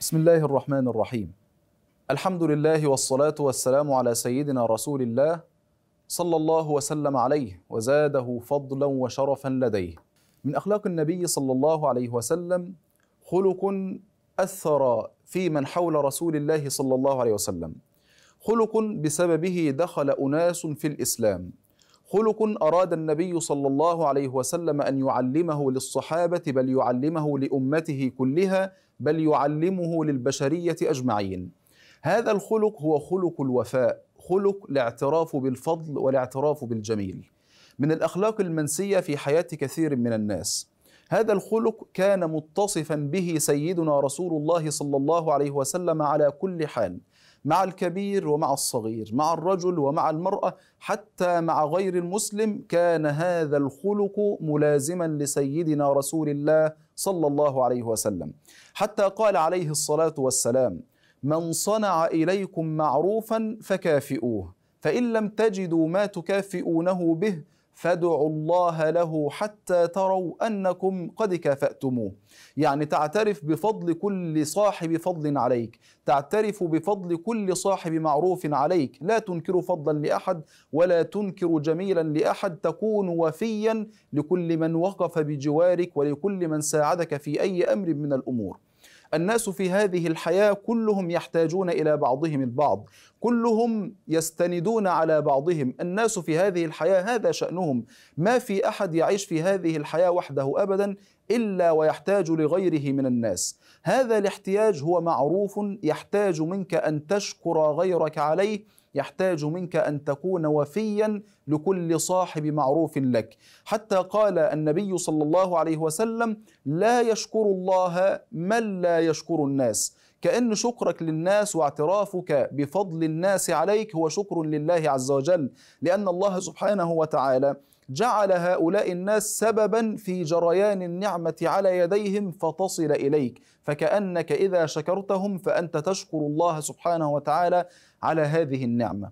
بسم الله الرحمن الرحيم الحمد لله والصلاة والسلام على سيدنا رسول الله صلى الله وسلم عليه وزاده فضلا وشرفا لديه من أخلاق النبي صلى الله عليه وسلم خلق أثر في من حول رسول الله صلى الله عليه وسلم خلق بسببه دخل أناس في الإسلام خلق أراد النبي صلى الله عليه وسلم أن يعلمه للصحابة بل يعلمه لأمته كلها بل يعلمه للبشرية أجمعين هذا الخلق هو خلق الوفاء خلق الاعتراف بالفضل والاعتراف بالجميل من الأخلاق المنسية في حياة كثير من الناس هذا الخلق كان متصفا به سيدنا رسول الله صلى الله عليه وسلم على كل حال مع الكبير ومع الصغير مع الرجل ومع المرأة حتى مع غير المسلم كان هذا الخلق ملازما لسيدنا رسول الله صلى الله عليه وسلم حتى قال عليه الصلاة والسلام من صنع إليكم معروفا فكافئوه فإن لم تجدوا ما تكافئونه به فادعوا الله له حتى تروا أنكم قد كافأتموه يعني تعترف بفضل كل صاحب فضل عليك تعترف بفضل كل صاحب معروف عليك لا تنكر فضلا لأحد ولا تنكر جميلا لأحد تكون وفيا لكل من وقف بجوارك ولكل من ساعدك في أي أمر من الأمور الناس في هذه الحياة كلهم يحتاجون إلى بعضهم البعض كلهم يستندون على بعضهم الناس في هذه الحياة هذا شأنهم ما في أحد يعيش في هذه الحياة وحده أبدا إلا ويحتاج لغيره من الناس هذا الاحتياج هو معروف يحتاج منك أن تشكر غيرك عليه يحتاج منك أن تكون وفيا لكل صاحب معروف لك حتى قال النبي صلى الله عليه وسلم لا يشكر الله من لا يشكر الناس كأن شكرك للناس واعترافك بفضل الناس عليك هو شكر لله عز وجل لأن الله سبحانه وتعالى جعل هؤلاء الناس سببا في جريان النعمة على يديهم فتصل إليك فكأنك إذا شكرتهم فأنت تشكر الله سبحانه وتعالى على هذه النعمة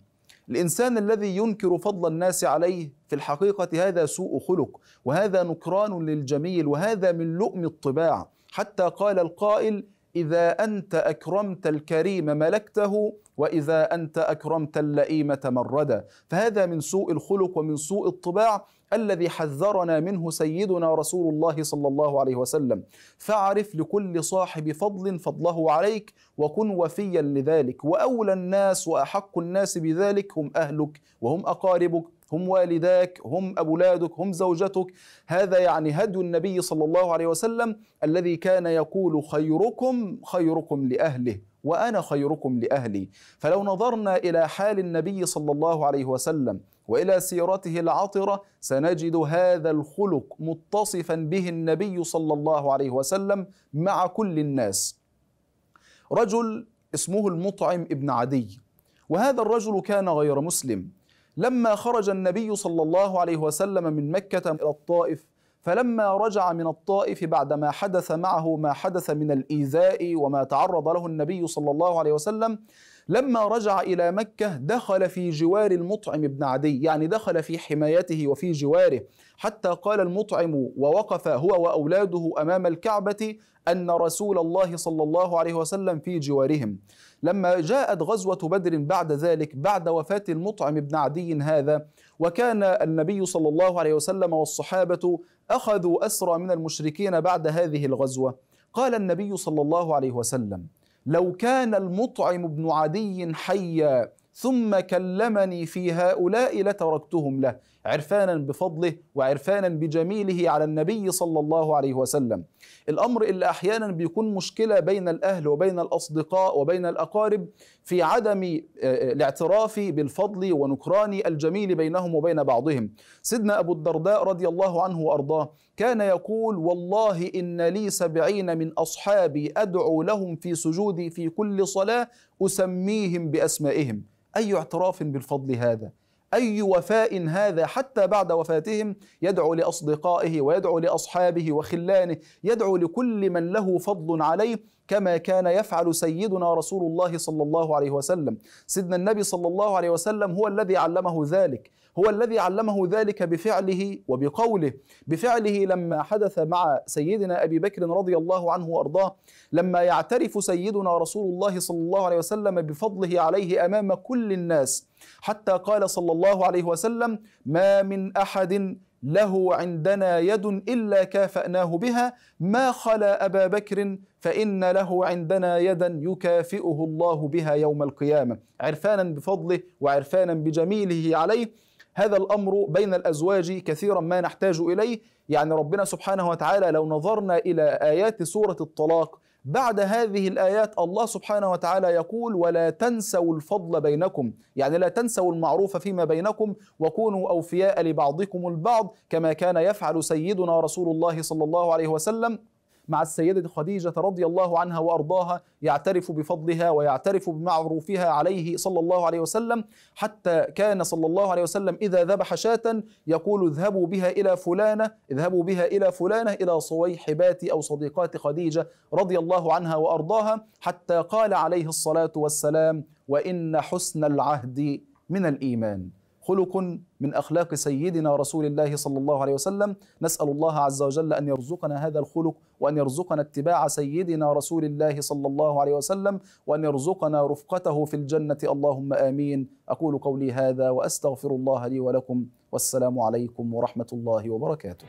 الإنسان الذي ينكر فضل الناس عليه في الحقيقة هذا سوء خلق وهذا نكران للجميل وهذا من لؤم الطباع حتى قال القائل إذا أنت أكرمت الكريم ملكته وإذا أنت أكرمت اللئيم تمردا فهذا من سوء الخلق ومن سوء الطباع الذي حذرنا منه سيدنا رسول الله صلى الله عليه وسلم فاعرف لكل صاحب فضل فضله عليك وكن وفيا لذلك وأولى الناس وأحق الناس بذلك هم أهلك وهم أقاربك هم والداك هم أولادك هم زوجتك هذا يعني هدي النبي صلى الله عليه وسلم الذي كان يقول خيركم خيركم لأهله وأنا خيركم لأهلي فلو نظرنا إلى حال النبي صلى الله عليه وسلم والى سيرته العطره سنجد هذا الخلق متصفا به النبي صلى الله عليه وسلم مع كل الناس. رجل اسمه المطعم ابن عدي وهذا الرجل كان غير مسلم لما خرج النبي صلى الله عليه وسلم من مكة إلى الطائف فلما رجع من الطائف بعدما حدث معه ما حدث من الإيذاء وما تعرض له النبي صلى الله عليه وسلم لما رجع إلى مكة دخل في جوار المطعم بن عدي يعني دخل في حمايته وفي جواره حتى قال المطعم ووقف هو وأولاده أمام الكعبة أن رسول الله صلى الله عليه وسلم في جوارهم لما جاءت غزوة بدر بعد ذلك بعد وفاة المطعم بن عدي هذا وكان النبي صلى الله عليه وسلم والصحابة أخذوا أسرى من المشركين بعد هذه الغزوة قال النبي صلى الله عليه وسلم لو كان المطعم بن عدي حيا ثم كلمني في هؤلاء لتركتهم له عرفانا بفضله وعرفانا بجميله على النبي صلى الله عليه وسلم الأمر اللي أحيانا بيكون مشكلة بين الأهل وبين الأصدقاء وبين الأقارب في عدم آه، آه، الاعتراف بالفضل ونكران الجميل بينهم وبين بعضهم سيدنا أبو الدرداء رضي الله عنه وأرضاه كان يقول والله إن لي سبعين من أصحابي أدعو لهم في سجودي في كل صلاة أسميهم بأسمائهم أي اعتراف بالفضل هذا أي وفاء هذا حتى بعد وفاتهم يدعو لأصدقائه ويدعو لأصحابه وخلانه يدعو لكل من له فضل عليه كما كان يفعل سيدنا رسول الله صلى الله عليه وسلم سيدنا النبي صلى الله عليه وسلم هو الذي علمه ذلك هو الذي علمه ذلك بفعله وبقوله بفعله لما حدث مع سيدنا أبي بكر رضي الله عنه وأرضاه لما يعترف سيدنا رسول الله صلى الله عليه وسلم بفضله عليه أمام كل الناس حتى قال صلى الله عليه وسلم ما من أحد له عندنا يد إلا كافأناه بها ما خلا أبا بكر فإن له عندنا يدا يكافئه الله بها يوم القيامة عرفانا بفضله وعرفانا بجميله عليه هذا الأمر بين الأزواج كثيرا ما نحتاج إليه يعني ربنا سبحانه وتعالى لو نظرنا إلى آيات سورة الطلاق بعد هذه الآيات الله سبحانه وتعالى يقول ولا تنسوا الفضل بينكم يعني لا تنسوا المعروف فيما بينكم وكونوا أوفياء لبعضكم البعض كما كان يفعل سيدنا رسول الله صلى الله عليه وسلم مع السيدة خديجة رضي الله عنها وأرضاها يعترف بفضلها ويعترف بمعروفها عليه صلى الله عليه وسلم حتى كان صلى الله عليه وسلم إذا ذبح شاة يقول اذهبوا بها إلى فلانة اذهبوا بها إلى فلانة إلى صويحبات أو صديقات خديجة رضي الله عنها وأرضاها حتى قال عليه الصلاة والسلام وإن حسن العهد من الإيمان خلق من اخلاق سيدنا رسول الله صلى الله عليه وسلم نسال الله عز وجل ان يرزقنا هذا الخلق وان يرزقنا اتباع سيدنا رسول الله صلى الله عليه وسلم وان يرزقنا رفقته في الجنه اللهم امين اقول قولي هذا واستغفر الله لي ولكم والسلام عليكم ورحمه الله وبركاته